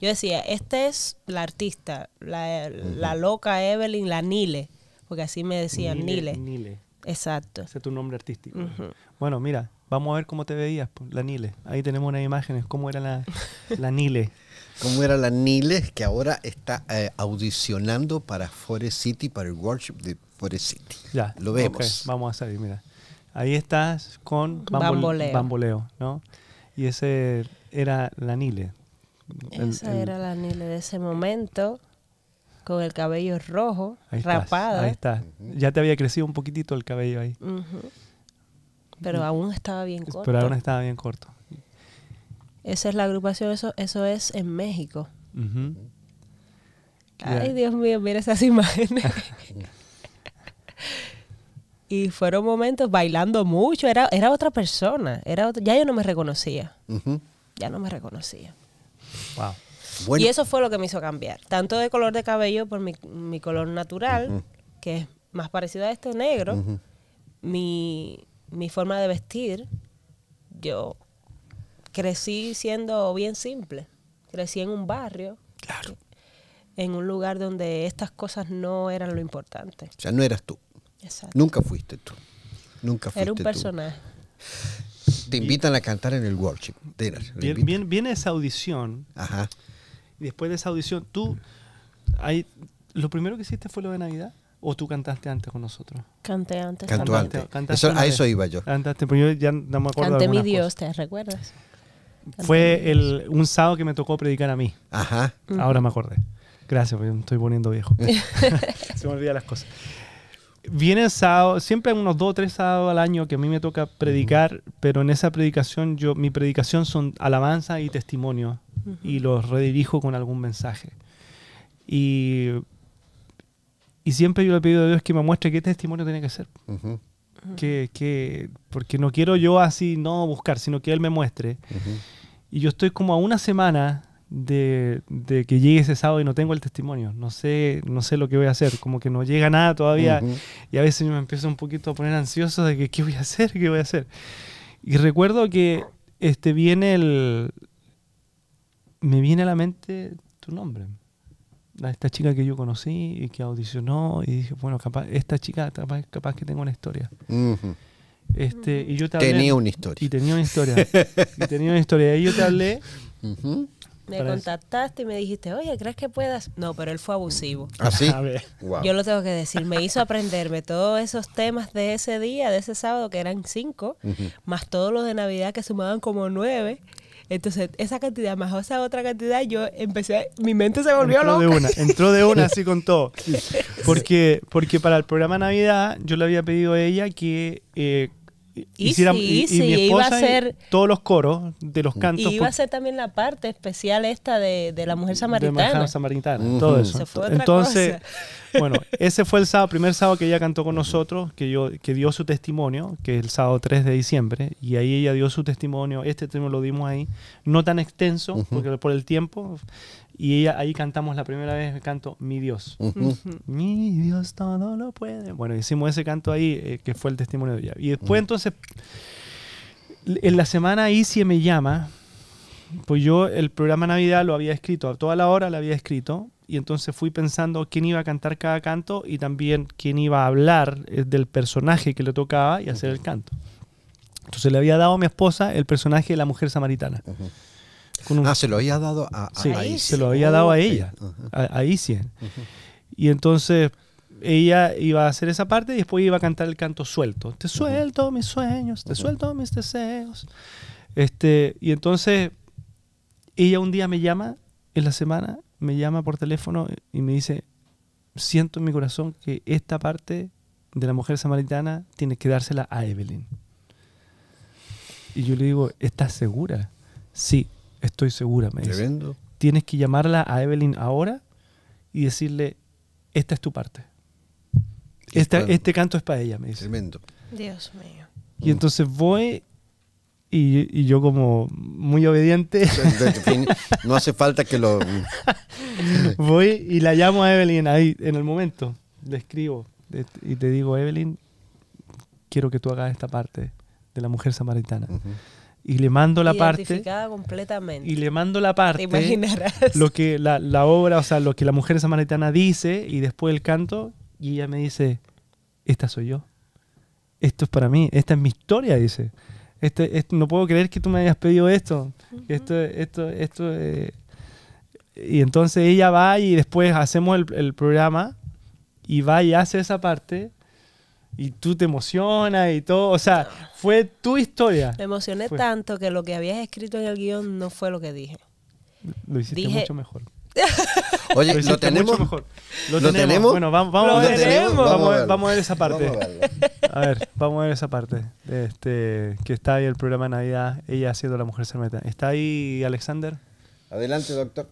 Yo decía, esta es la artista, la, loca Evelyn, la Nile, porque así me decían Nile. Nile. Exacto. Ese es tu nombre artístico. Bueno, mira, vamos a ver cómo te veías, pues, la Nile. Ahí tenemos unas imágenes, cómo era la, [LAUGHS] Nile. cómo era la Nile, que ahora está eh, audicionando para Forest City, para el Worship de Forest City. Ya. Lo vemos. Vamos a salir, mira. Ahí estás con bamboleo. bamboleo, ¿no? Y ese era la Nile. Esa era la Nile de ese momento, con el cabello rojo, rapada. ahí está. Ya te había crecido un poquitito el cabello ahí. Pero mm. aún estaba bien corto. Pero aún estaba bien corto. Esa es la agrupación, eso, eso es en México. Ay, Dios mío, mira esas [LAUGHS] imágenes. y fueron momentos bailando mucho, era, era otra persona, era ya yo no me reconocía, ya no me reconocía. Y eso fue lo que me hizo cambiar. Tanto de color de cabello por mi, mi color natural, que es más parecido a este negro, mi, forma de vestir, yo crecí siendo bien simple. Crecí en un barrio. Claro. En un lugar donde estas cosas no eran lo importante. O sea, no eras tú. Nunca fuiste tú. Nunca fuiste Era un personaje. Te invitan a cantar en el worship dinner. Viene, esa audición. después de esa audición, tú. ¿Lo primero que hiciste fue lo de Navidad? ¿O tú cantaste antes con nosotros? Canté antes. antes. Cantaste a eso iba yo. Cantaste, pero yo ya no me acuerdo. Canté mi Dios, ¿te recuerdas? fue el, un sábado que me tocó predicar a mí. Ajá. Ahora me acordé. Gracias, porque me estoy poniendo viejo. [LAUGHS] Se me olvidan las cosas viene el sábado, siempre hay unos dos o tres sábados al año que a mí me toca predicar, pero en esa predicación, yo, mi predicación son alabanza y testimonio, y los redirijo con algún mensaje. Y, y siempre yo le pido a Dios que me muestre qué testimonio tiene que ser. que, porque no quiero yo así no buscar, sino que Él me muestre. Y yo estoy como a una semana de, que llegue ese sábado y no tengo el testimonio, no sé, no sé lo que voy a hacer, como que no llega nada todavía y a veces yo me empiezo un poquito a poner ansioso de que qué voy a hacer, qué voy a hacer. Y recuerdo que este viene el me viene a la mente tu nombre. Esta chica que yo conocí y que audicionó y dije, bueno, capaz esta chica capaz, que tengo una historia. Este, y yo te hablé, tenía una historia. Y tenía una historia. y tenía una historia. Y yo te hablé me contactaste y me dijiste, oye, ¿crees que puedas? No, pero él fue abusivo. ¿Así? ¿Ah, wow. [LAUGHS] Yo lo tengo que decir. Me hizo aprenderme todos esos temas de ese día, de ese sábado, que eran cinco, más todos los de Navidad que sumaban como nueve. Entonces, esa cantidad más esa otra cantidad, yo empecé, mi mente se volvió entró loca. De una, entró de una, así con todo. [LAUGHS] Porque, porque para el programa Navidad, yo le había pedido a ella que eh, y, sí, y, mi esposa iba a ser, todos los coros de los cantos. Y iba a pues, ser también la parte especial esta de, la mujer samaritana. De la samaritana, todo eso. Entonces, [LAUGHS] bueno, ese fue el sábado, primer sábado que ella cantó con nosotros, que, yo, que dio su testimonio, que es el sábado 3 de diciembre, y ahí ella dio su testimonio, este testimonio lo dimos ahí, no tan extenso, porque por el tiempo, y ahí cantamos la primera vez el canto Mi Dios. Mi Dios todo lo puede. Bueno, hicimos ese canto ahí, eh, que fue el testimonio de ella. Y después entonces, en la semana ahí me llama, pues yo el programa Navidad lo había escrito, a toda la hora lo había escrito, y entonces fui pensando quién iba a cantar cada canto y también quién iba a hablar eh, del personaje que le tocaba y hacer el canto. Entonces le había dado a mi esposa el personaje de la mujer samaritana. Ah, se lo había dado a, a, sí, Se lo había dado a oh, ella, a, Y entonces ella iba a hacer esa parte y después iba a cantar el canto suelto. Te suelto mis sueños, te suelto mis deseos. Este, y entonces ella un día me llama en la semana, me llama por teléfono y me dice, siento en mi corazón que esta parte de la mujer samaritana tiene que dársela a Evelyn. Y yo le digo, ¿estás segura? Sí, Estoy segura, me dice. Tienes que llamarla a Evelyn ahora y decirle, esta es tu parte. este canto es para ella, me dice. Tremendo. Dios mío. Y entonces voy y, yo como muy obediente. [LAUGHS] No hace falta que lo... [LAUGHS] Voy y la llamo a Evelyn ahí en el momento. Le escribo y te digo, Evelyn, quiero que tú hagas esta parte de la mujer samaritana y le mando la parte y le mando la parte imaginarás? lo que la, obra o sea lo que la mujer samaritana dice y después el canto y ella me dice esta soy yo esto es para mí esta es mi historia dice este, no puedo creer que tú me hayas pedido esto esto esto esto eh". y entonces ella va y después hacemos el, el programa y va y hace esa parte y tú te emocionas y todo. O sea, fue tu historia. Me emocioné tanto que lo que habías escrito en el guión no fue lo que dije. Lo hiciste mucho mejor. [LAUGHS] Oye, lo, lo tenemos. Mucho mejor. Lo, tenemos? Bueno, vamos, a ver, vamos, a ver, esa parte. a, ver, vamos a ver esa parte. Este, que está ahí el programa de Navidad, ella haciendo la mujer cermeta. ¿Está ahí Alexander? Adelante, doctor.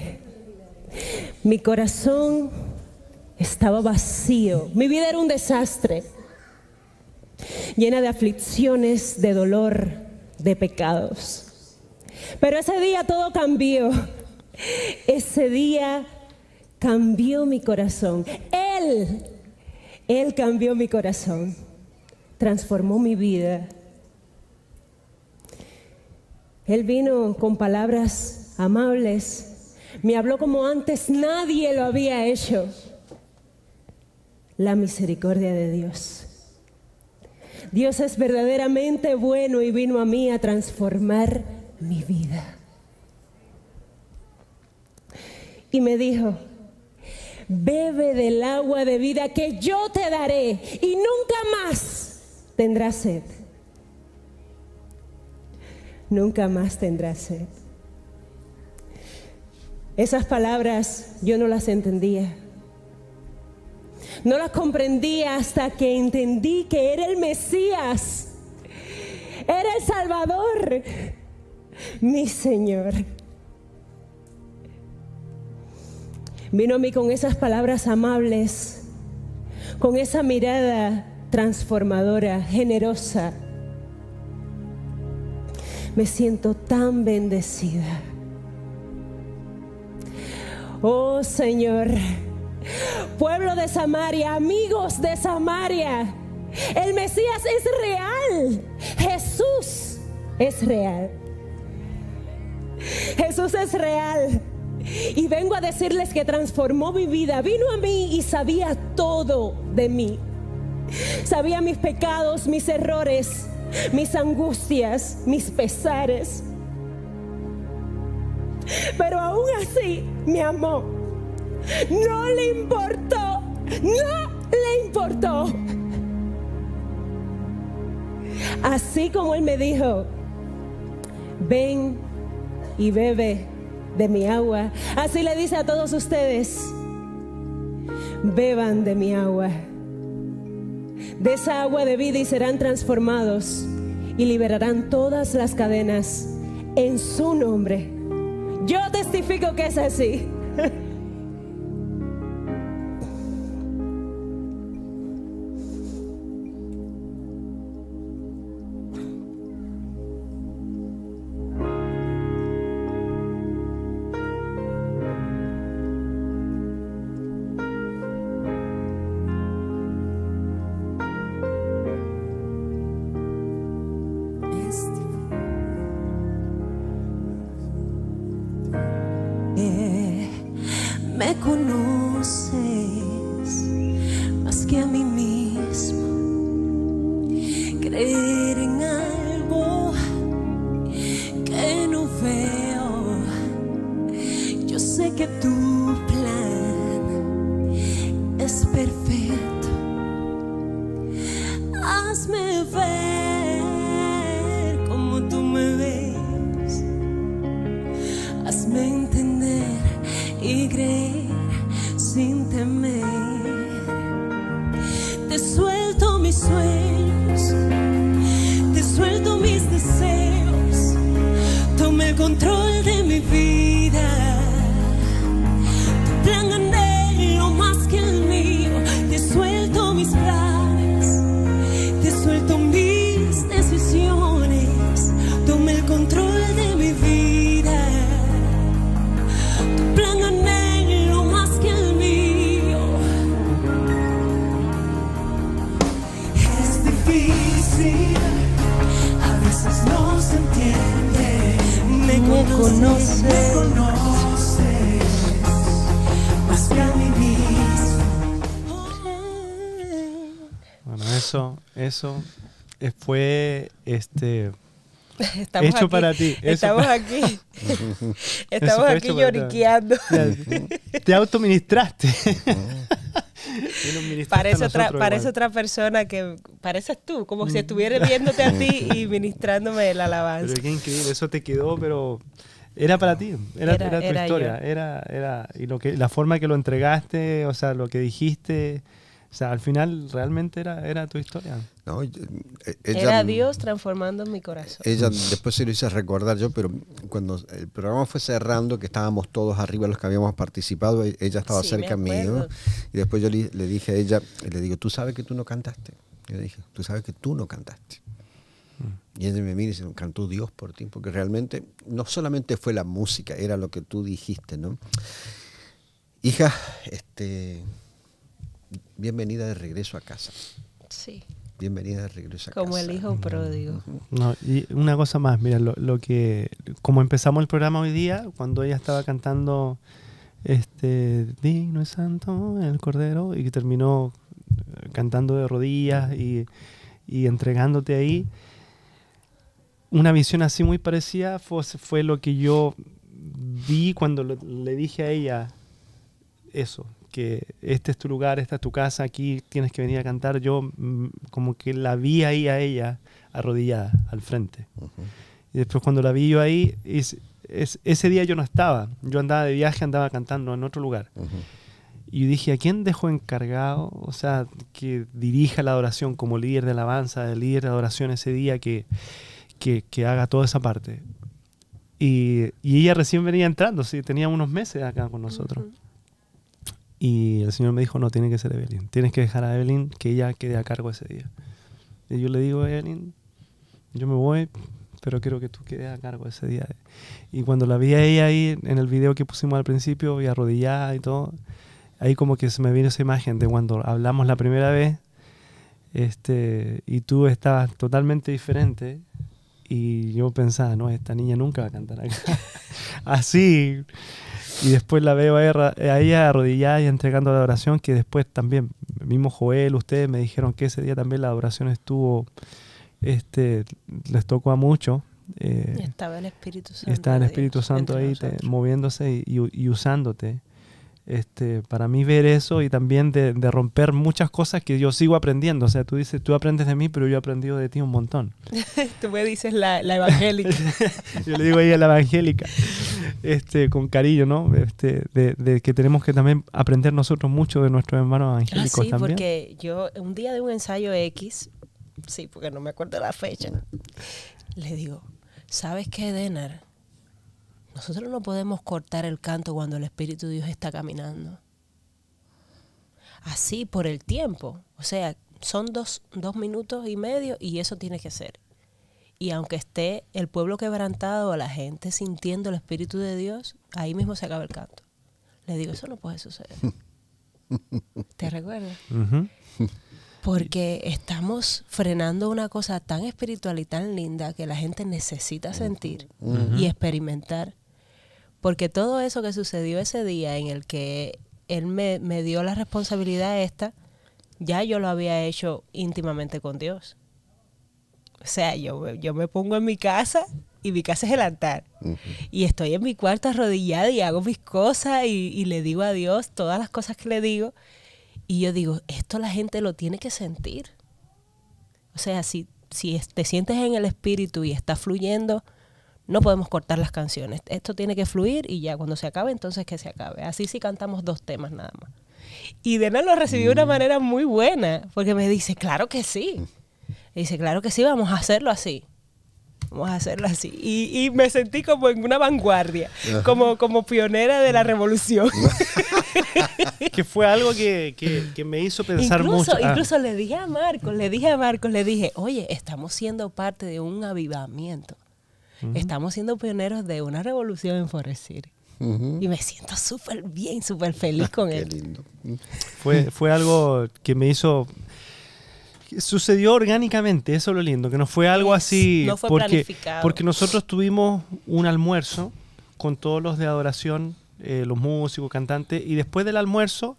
[LAUGHS] Mi corazón estaba vacío. Mi vida era un desastre, llena de aflicciones, de dolor, de pecados. Pero ese día todo cambió. Ese día cambió mi corazón. Él, Él cambió mi corazón. Transformó mi vida. Él vino con palabras amables, me habló como antes nadie lo había hecho. La misericordia de Dios. Dios es verdaderamente bueno y vino a mí a transformar mi vida. Y me dijo, bebe del agua de vida que yo te daré y nunca más tendrás sed. Nunca más tendrás sed. Esas palabras yo no las entendía. No las comprendía hasta que entendí que era el Mesías. Era el Salvador. Mi Señor. Vino a mí con esas palabras amables, con esa mirada transformadora, generosa. Me siento tan bendecida. Oh Señor, pueblo de Samaria, amigos de Samaria, el Mesías es real, Jesús es real. Jesús es real. Y vengo a decirles que transformó mi vida. Vino a mí y sabía todo de mí. Sabía mis pecados, mis errores, mis angustias, mis pesares. Pero aún así me amó. No le importó. No le importó. Así como él me dijo, ven y bebe de mi agua. Así le dice a todos ustedes, beban de mi agua. De esa agua de vida y serán transformados y liberarán todas las cadenas en su nombre. Yo testifico que es así. [LAUGHS] eso eh, fue este hecho para ti. estamos aquí. lloriqueando. Te, auto autoministraste. parece otra, parece otra persona que pareces tú, como si mm. estuviera viéndote a ti y ministrándome el alabanza. Pero increíble, eso te quedó, pero era para ti, era, tu historia, era, era, y lo que, la forma que lo entregaste, o sea, lo que dijiste, o sea, al final realmente era, era tu historia. Eh, era Dios transformando mi corazón. Ella después se lo hice recordar yo, pero cuando el programa fue cerrando, que estábamos todos arriba los que habíamos participado, e, ella estaba cerca mío. Y después yo le, dije a ella, le digo, tú sabes que tú no cantaste. Yo dije, tú sabes que tú no cantaste. Mm. Y ella me mira y dice, cantó Dios por ti, porque realmente no solamente fue la música, era lo que tú dijiste, ¿no? Hija, este, bienvenida de regreso a casa. Sí bienvenida de regreso a Como el hijo pródigo. No, y una cosa más, mira, lo, que, como empezamos el programa hoy día, cuando ella estaba cantando, este, digno es santo el cordero, y que terminó eh, cantando de rodillas y, entregándote ahí, una visión así muy parecida fue, fue lo que yo vi cuando le dije a ella eso, que este es tu lugar, esta es tu casa, aquí tienes que venir a cantar. Yo mm, como que la vi ahí a ella arrodillada al frente. Y después cuando la vi yo ahí, es, ese día yo no estaba, yo andaba de viaje, andaba cantando en otro lugar. Y dije, ¿a quién dejo encargado? O sea, que dirija la adoración como líder de alabanza, de líder de adoración ese día, que, que, haga toda esa parte. Y, ella recién venía entrando, sí, tenía unos meses acá con nosotros. Y el Señor me dijo, no, tiene que ser Evelyn. Tienes que dejar a Evelyn que ella quede a cargo ese día. Y yo le digo, Evelyn, yo me voy, pero quiero que tú quedes a cargo ese día. Y cuando la vi a ella ahí en el video que pusimos al principio y arrodillada y todo, ahí como que se me vino esa imagen de cuando hablamos la primera vez este, y tú estabas totalmente diferente y yo pensaba, no, esta niña nunca va a cantar acá. [LAUGHS] Así, y después la veo ahí eh, arrodillada y entregando la oración, que después también, mismo Joel, ustedes me dijeron que ese día también la oración estuvo, este, les tocó a mucho. Eh, estaba el Espíritu Santo. Espíritu Santo ahí moviéndose y usándote. Este, para mí ver eso y también de, romper muchas cosas que yo sigo aprendiendo. O sea, tú dices, tú aprendes de mí, pero yo he aprendido de ti un montón. [LAUGHS] tú me dices la, la evangélica. [LAUGHS] yo le digo a ella la evangélica, este, con cariño, ¿no? Este, de, que tenemos que también aprender nosotros mucho de nuestros hermanos ah, evangélicos ah, sí, porque yo un día de un ensayo X, sí, porque no me acuerdo la fecha, le digo, ¿sabes qué, Denar? Nosotros no podemos cortar el canto cuando el Espíritu de Dios está caminando. Así por el tiempo. O sea, son dos, minutos y medio y eso tiene que ser. Y aunque esté el pueblo quebrantado, la gente sintiendo el Espíritu de Dios, ahí mismo se acaba el canto. Le digo, eso no puede suceder. [LAUGHS] ¿Te recuerdas? Porque estamos frenando una cosa tan espiritual y tan linda que la gente necesita sentir y experimentar. Porque todo eso que sucedió ese día en el que él me, dio la responsabilidad esta, ya yo lo había hecho íntimamente con Dios. O sea, yo, yo me pongo en mi casa y mi casa es el altar. Y estoy en mi cuarto arrodillada y hago mis cosas y, le digo a Dios todas las cosas que le digo. Y yo digo, esto la gente lo tiene que sentir. O sea, si, si te sientes en el espíritu y está fluyendo, no podemos cortar las canciones. Esto tiene que fluir y ya cuando se acabe, entonces que se acabe. Así sí cantamos dos temas nada más. Y Dena lo recibió de una mm. manera muy buena, porque me dice, claro que sí. dice, claro que sí, vamos a hacerlo así. Vamos a hacerlo así. Y, y me sentí como en una vanguardia, como, como pionera de la mm. revolución. [LAUGHS] que fue algo que, me hizo pensar mucho. Ah. Incluso le dije a Marcos, le dije a Marcos, le dije, oye, estamos siendo parte de un avivamiento estamos siendo pioneros de una revolución en Forest Y me siento súper bien, súper feliz con [LAUGHS] Qué Lindo. Fue, fue algo que me hizo sucedió orgánicamente, eso es lo lindo, que no fue algo así no fue porque, porque nosotros tuvimos un almuerzo con todos los de adoración, eh, los músicos, cantantes, y después del almuerzo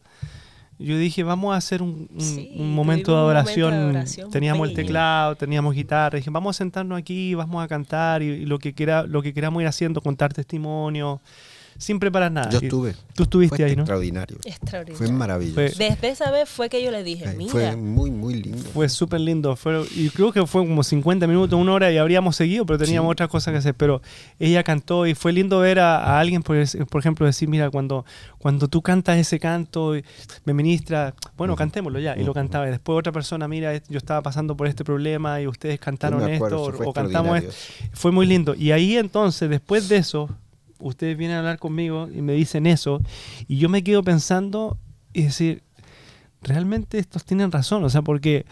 yo dije, vamos a hacer un, momento, de adoración Teníamos el teclado, teníamos guitarra, dije, vamos a sentarnos aquí, vamos a cantar y, lo, que quiera, lo que queramos ir haciendo, contar testimonio sin preparar nada. Yo estuve. tú estuviste ahí, ¿no? Extraordinario. Extraordinario. Fue maravilloso. Desde esa vez fue que yo le dije, mira. Fue muy, muy lindo. Fue súper lindo. Fue, y creo que fue como 50 minutos, una hora y habríamos seguido, pero teníamos otras cosas que hacer. Pero ella cantó y fue lindo ver a, alguien, por, ejemplo, decir, mira, cuando, cuando tú cantas ese canto, y me ministra, bueno, cantémoslo ya. Y lo cantaba. Y después otra persona, mira, yo estaba pasando por este problema y ustedes cantaron esto o cantamos esto. Fue muy lindo. Y ahí entonces, después de eso, ustedes vienen a hablar conmigo y me dicen eso, y yo me quedo pensando y decir, realmente estos tienen razón, o sea, porque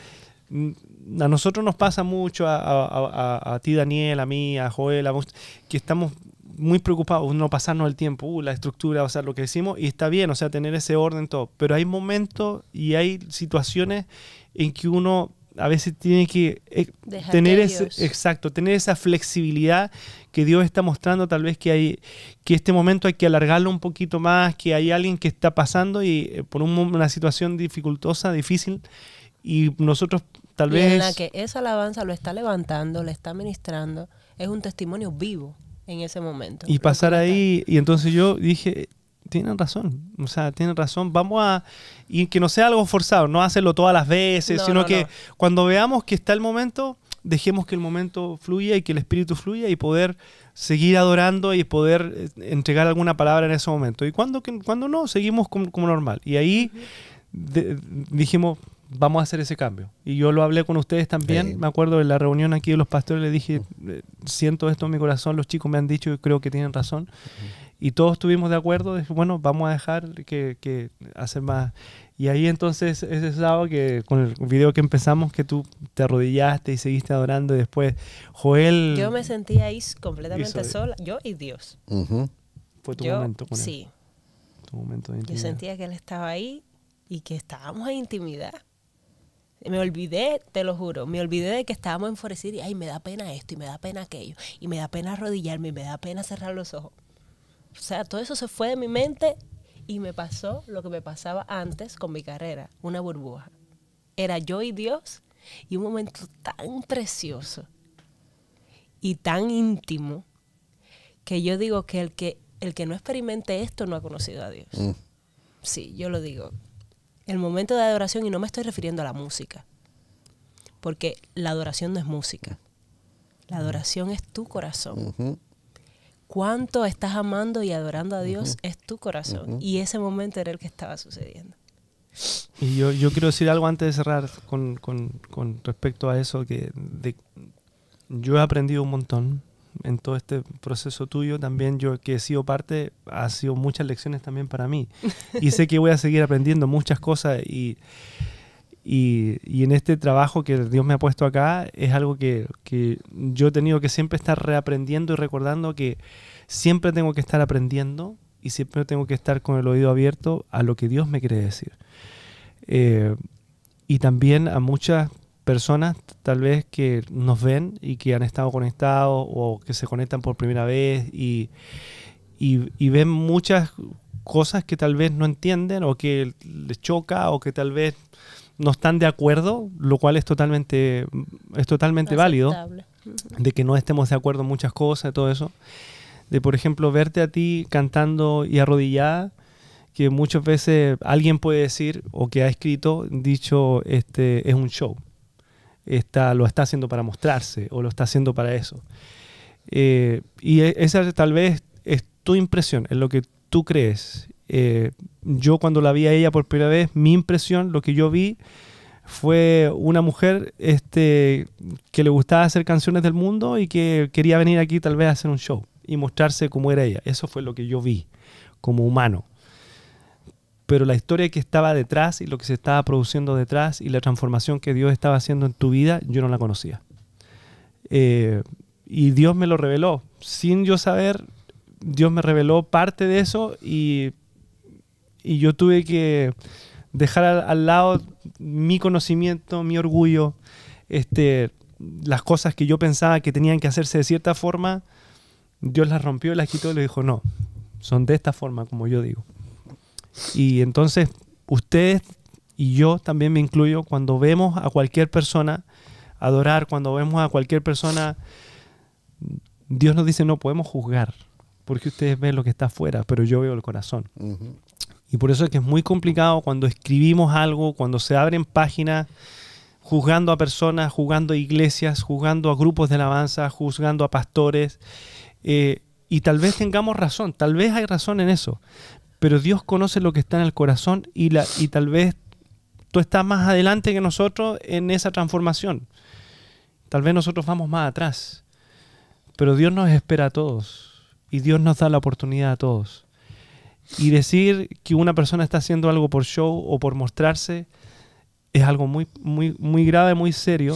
a nosotros nos pasa mucho, a, ti Daniel, a mí, a Joel, a vos, que estamos muy preocupados, no pasarnos el tiempo, uh, la estructura, o sea, lo que decimos, y está bien, o sea, tener ese orden, todo, pero hay momentos y hay situaciones en que uno a veces tiene que eh, tener exacto, tener esa flexibilidad que Dios está mostrando, tal vez que hay que este momento hay que alargarlo un poquito más, que hay alguien que está pasando y eh, por una situación dificultosa, difícil y nosotros tal vez que esa alabanza lo está levantando, le está ministrando, es un testimonio vivo en ese momento. Y pasar ahí y entonces yo dije tienen razón. O sea, tienen razón. Vamos a. Y que no sea algo forzado, no hacerlo todas las veces, sino que cuando veamos que está el momento, dejemos que el momento fluya y que el espíritu fluya y poder seguir adorando y poder eh, entregar alguna palabra en ese momento. Y cuando, cuando no, seguimos como, normal. Y ahí dijimos, vamos a hacer ese cambio. Y yo lo hablé con ustedes también. Me acuerdo de la reunión aquí de los pastores, les dije, eh, siento esto en mi corazón, los chicos me han dicho y creo que tienen razón y todos estuvimos de acuerdo, bueno, vamos a dejar que, que más. Y ahí entonces ese sábado que con el video que empezamos, que tú te arrodillaste y seguiste adorando y después Joel... Yo me sentía ahí completamente sola, yo y Dios. Fue tu momento Sí. Tu momento de intimidad. Yo sentía que él estaba ahí y que estábamos en intimidad. Me olvidé, te lo juro, me olvidé de que estábamos enfurecidos y, ay, me da pena esto y me da pena aquello. Y me da pena arrodillarme y me da pena cerrar los ojos. O sea, todo eso se fue de mi mente y me pasó lo que me pasaba antes con mi carrera, una burbuja. Era yo y Dios y un momento tan precioso y tan íntimo que yo digo que el que, el que no experimente esto no ha conocido a Dios. Mm. Sí, yo lo digo. El momento de adoración, y no me estoy refiriendo a la música, porque la adoración no es música. La adoración es tu corazón cuánto estás amando y adorando a Dios es tu corazón. Y ese momento era el que estaba sucediendo. Y yo, quiero decir algo antes de cerrar con, respecto a eso, que yo he aprendido un montón en todo este proceso tuyo, también yo que he sido parte, ha sido muchas lecciones también para mí. Y sé que voy a seguir aprendiendo muchas cosas y y, en este trabajo que Dios me ha puesto acá es algo que, yo he tenido que siempre estar reaprendiendo y recordando que siempre tengo que estar aprendiendo y siempre tengo que estar con el oído abierto a lo que Dios me quiere decir. Eh, y también a muchas personas tal vez que nos ven y que han estado conectados o que se conectan por primera vez y, y ven muchas cosas que tal vez no entienden o que les choca o que tal vez no están de acuerdo, lo cual es totalmente, es totalmente válido, de que no estemos de acuerdo en muchas cosas, todo eso. De, por ejemplo, verte a ti cantando y arrodillada, que muchas veces alguien puede decir o que ha escrito, dicho, este, es un show. Está, lo está haciendo para mostrarse o lo está haciendo para eso. Eh, y e, esa tal vez es tu impresión, es lo que tú crees. Eh, yo cuando la vi a ella por primera vez, mi impresión, lo que yo vi fue una mujer este, que le gustaba hacer canciones del mundo y que quería venir aquí tal vez a hacer un show y mostrarse cómo era ella. Eso fue lo que yo vi como humano. Pero la historia que estaba detrás y lo que se estaba produciendo detrás y la transformación que Dios estaba haciendo en tu vida, yo no la conocía. Eh, y Dios me lo reveló. Sin yo saber, Dios me reveló parte de eso y y yo tuve que dejar al, lado mi conocimiento, mi orgullo, este, las cosas que yo pensaba que tenían que hacerse de cierta forma, Dios las rompió, las quitó y le dijo, no, son de esta forma, como yo digo. Y entonces ustedes y yo también me incluyo cuando vemos a cualquier persona adorar, cuando vemos a cualquier persona, Dios nos dice, no podemos juzgar, porque ustedes ven lo que está afuera, pero yo veo el corazón. Y por eso es que es muy complicado cuando escribimos algo, cuando se abren páginas, juzgando a personas, juzgando a iglesias, juzgando a grupos de alabanza, juzgando a pastores. Eh, y tal vez tengamos razón, tal vez hay razón en eso. Pero Dios conoce lo que está en el corazón y, la, y tal vez tú estás más adelante que nosotros en esa transformación. Tal vez nosotros vamos más atrás. Pero Dios nos espera a todos y Dios nos da la oportunidad a todos. Y decir que una persona está haciendo algo por show o por mostrarse es algo muy, muy, muy grave, muy serio,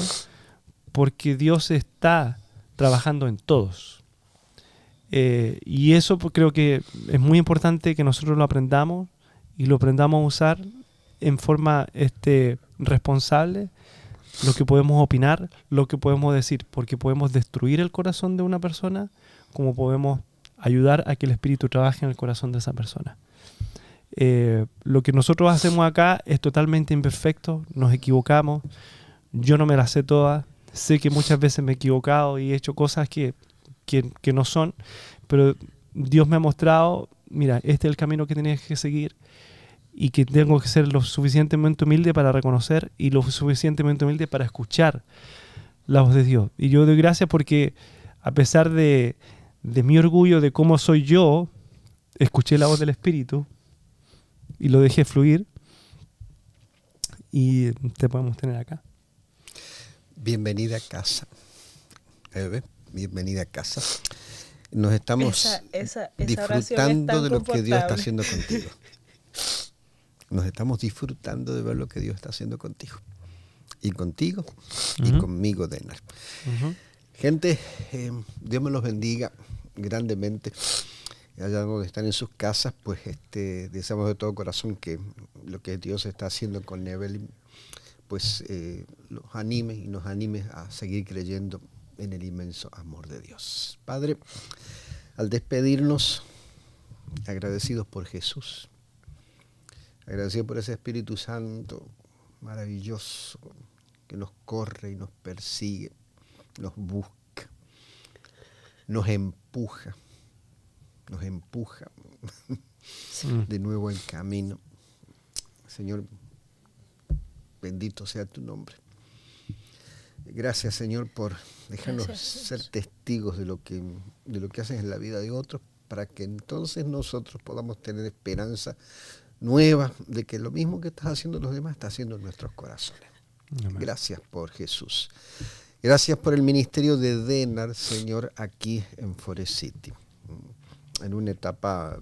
porque Dios está trabajando en todos. Eh, y eso pues, creo que es muy importante que nosotros lo aprendamos y lo aprendamos a usar en forma este, responsable, lo que podemos opinar, lo que podemos decir, porque podemos destruir el corazón de una persona, como podemos ayudar a que el Espíritu trabaje en el corazón de esa persona. Eh, lo que nosotros hacemos acá es totalmente imperfecto, nos equivocamos, yo no me la sé toda. sé que muchas veces me he equivocado y he hecho cosas que, no son, pero Dios me ha mostrado, mira, este es el camino que tienes que seguir y que tengo que ser lo suficientemente humilde para reconocer y lo suficientemente humilde para escuchar la voz de Dios. Y yo doy gracias porque a pesar de de mi orgullo de cómo soy yo, escuché la voz del Espíritu y lo dejé fluir y te podemos tener acá. Bienvenida a casa. Eh, bienvenida a casa. Nos estamos disfrutando de lo que Dios está haciendo [LAUGHS] contigo. Nos estamos disfrutando de ver lo que Dios está haciendo contigo. Y contigo y conmigo, Denar. Ajá. Gente, em, Dios me los bendiga grandemente. Allá donde están en sus casas, pues este, deseamos de todo corazón que lo que Dios está haciendo con Nevel, pues eh, los anime y nos anime a seguir creyendo en el inmenso amor de Dios. Padre, al despedirnos, agradecidos por Jesús, agradecidos por ese Espíritu Santo maravilloso que nos corre y nos persigue nos busca, nos empuja, nos empuja [LAUGHS] de nuevo en camino. Señor, bendito sea tu nombre. Gracias, Señor, por dejarnos ser testigos de lo, que, de lo que haces en la vida de otros, para que entonces nosotros podamos tener esperanza nueva de que lo mismo que estás haciendo los demás está haciendo en nuestros corazones. Gracias por Jesús. Gracias por el ministerio de Denar, Señor, aquí en Forest City. En una etapa,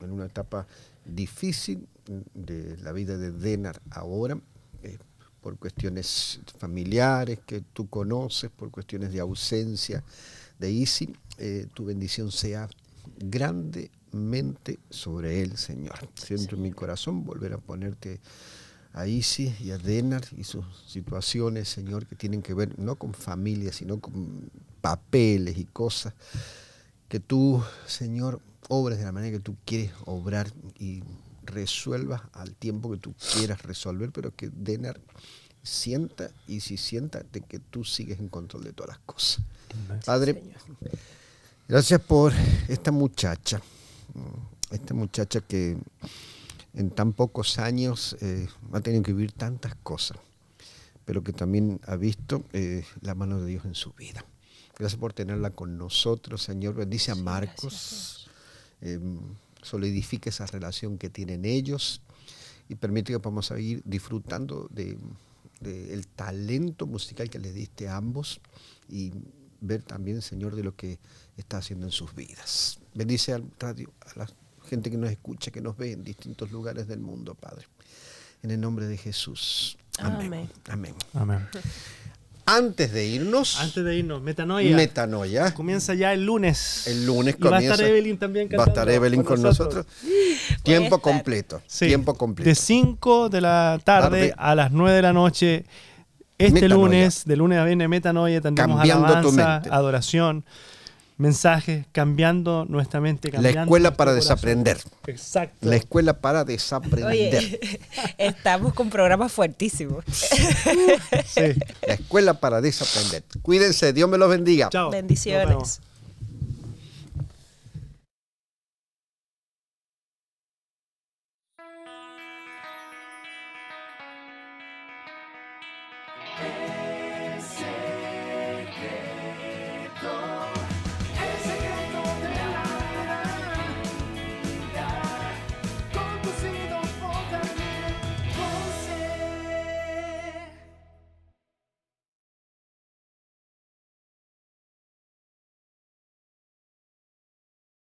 en una etapa difícil de la vida de Denar ahora, eh, por cuestiones familiares que tú conoces, por cuestiones de ausencia de Isi, eh, tu bendición sea grandemente sobre él, Señor. Siento en mi corazón volver a ponerte a Isi y a Denar y sus situaciones, Señor, que tienen que ver no con familia, sino con papeles y cosas. Que tú, Señor, obres de la manera que tú quieres obrar y resuelvas al tiempo que tú quieras resolver, pero que Denar sienta y si sienta de que tú sigues en control de todas las cosas. Padre, gracias por esta muchacha, esta muchacha que en tan pocos años eh, ha tenido que vivir tantas cosas, pero que también ha visto eh, la mano de Dios en su vida. Gracias por tenerla con nosotros, Señor. Bendice a Marcos. Eh, solidifique esa relación que tienen ellos y permite que podamos seguir disfrutando del de, talento musical que les diste a ambos y ver también, Señor, de lo que está haciendo en sus vidas. Bendice al radio, a las gente que nos escucha, que nos ve en distintos lugares del mundo, Padre. En el nombre de Jesús. Amén. Amén. Amén. Antes de irnos. Antes de irnos, Metanoia. Comienza ya el lunes. El lunes comienza. va a estar Evelyn también cantando. Va a estar Evelyn con, nosotros. [LAUGHS] Tiempo completo. Tiempo completo. De 5 de la tarde, a las 9 de la noche. Este lunes, de lunes a viernes, Metanoia, tendremos Cambiando alabanza, adoración. Mensaje cambiando nuestra mente. Cambiando la escuela para desaprender. Exacto. La escuela para desaprender. [LAUGHS] estamos con programas fuertísimos. La escuela para desaprender. Cuídense, Dios me los bendiga. Bendiciones.